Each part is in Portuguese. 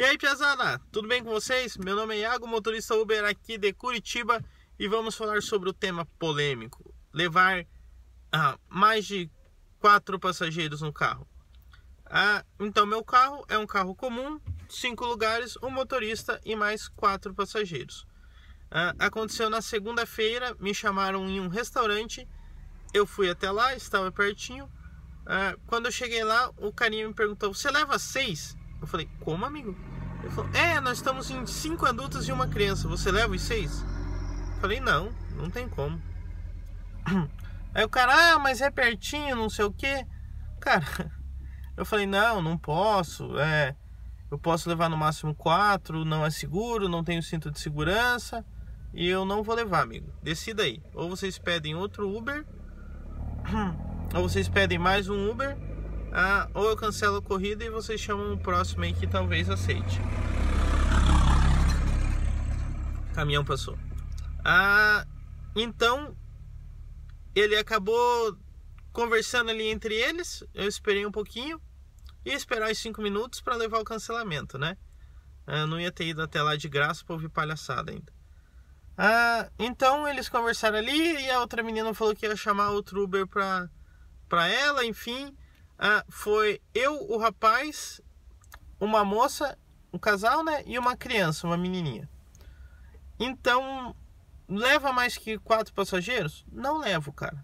E aí, Piazada, tudo bem com vocês? Meu nome é Iago, motorista Uber aqui de Curitiba e vamos falar sobre o tema polêmico: levar ah, mais de quatro passageiros no carro. Ah, então, meu carro é um carro comum, cinco lugares, um motorista e mais quatro passageiros. Ah, aconteceu na segunda-feira, me chamaram em um restaurante, eu fui até lá, estava pertinho. Ah, quando eu cheguei lá, o carinha me perguntou: Você leva seis? Eu falei, como, amigo? Ele falou, é, nós estamos em cinco adultos e uma criança, você leva os seis? Eu falei, não, não tem como. Aí o cara, ah, mas é pertinho, não sei o quê. Cara, eu falei, não, não posso, é, eu posso levar no máximo quatro, não é seguro, não tenho cinto de segurança e eu não vou levar, amigo. Decida aí. Ou vocês pedem outro Uber, ou vocês pedem mais um Uber, ah, ou eu cancelo a corrida e vocês chamam o próximo aí que talvez aceite. Caminhão passou. Ah, então ele acabou conversando ali entre eles. Eu esperei um pouquinho e esperar os cinco minutos para levar o cancelamento, né? Ah, eu não ia ter ido até lá de graça para ouvir palhaçada ainda. Ah, então eles conversaram ali e a outra menina falou que ia chamar outro Uber para para ela, enfim ah, foi eu, o rapaz, uma moça, um casal, né? E uma criança, uma menininha. Então, leva mais que quatro passageiros? Não levo, cara.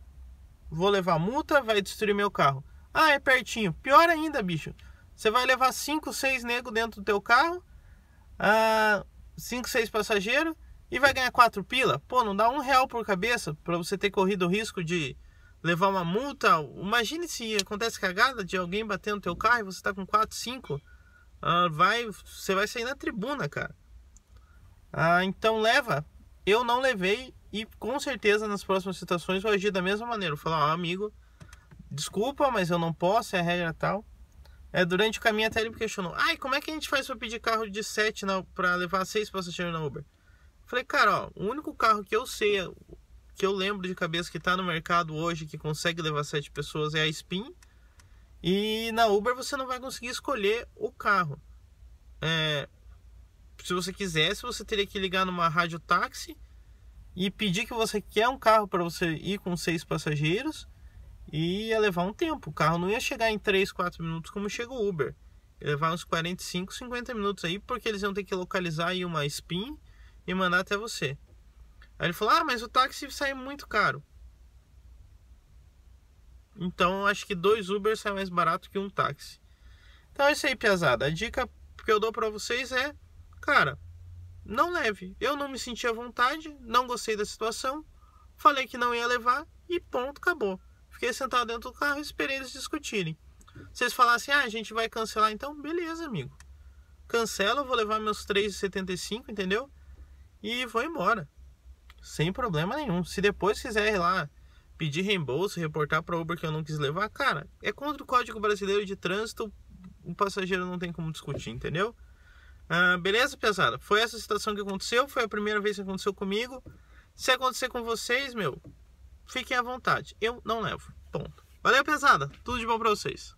Vou levar multa, vai destruir meu carro. Ah, é pertinho. Pior ainda, bicho. Você vai levar cinco, seis negros dentro do teu carro, ah, cinco, seis passageiros, e vai ganhar quatro pila? Pô, não dá um real por cabeça para você ter corrido o risco de levar uma multa. Imagine se acontece cagada de alguém bater no teu carro e você tá com 4, 5. Ah, vai, você vai sair na tribuna, cara. Ah, então leva. Eu não levei e com certeza nas próximas situações vou agir da mesma maneira. Vou falar, ó, amigo, desculpa, mas eu não posso, é a regra tal. É, durante o caminho até ele me questionou, ai, como é que a gente faz pra pedir carro de 7 para levar 6 passageiros na Uber? Falei, cara, ó, o único carro que eu sei que eu lembro de cabeça que está no mercado hoje, que consegue levar sete pessoas, é a Spin. E na Uber você não vai conseguir escolher o carro. É, se você quisesse, você teria que ligar numa rádio táxi e pedir que você quer um carro para você ir com seis passageiros e ia levar um tempo. O carro não ia chegar em 3, 4 minutos como chega o Uber. Ia levar uns 45, 50 minutos aí, porque eles iam ter que localizar aí uma spin e mandar até você. Aí ele falou: Ah, mas o táxi sai muito caro. Então acho que dois Uber sai mais barato que um táxi. Então é isso aí, piazada. A dica que eu dou para vocês é: Cara, não leve. Eu não me senti à vontade, não gostei da situação, falei que não ia levar e ponto, acabou. Fiquei sentado dentro do carro e esperei eles discutirem. Se eles falassem, ah, a gente vai cancelar, então beleza, amigo. Cancela, vou levar meus 3,75, entendeu? E vou embora sem problema nenhum. Se depois quiser ir lá pedir reembolso, reportar para Uber que eu não quis levar, cara, é contra o Código Brasileiro de Trânsito, o passageiro não tem como discutir, entendeu? Ah, beleza, pesada? Foi essa situação que aconteceu, foi a primeira vez que aconteceu comigo. Se acontecer com vocês, meu, fiquem à vontade. Eu não levo. Ponto. Valeu, pesada. Tudo de bom para vocês.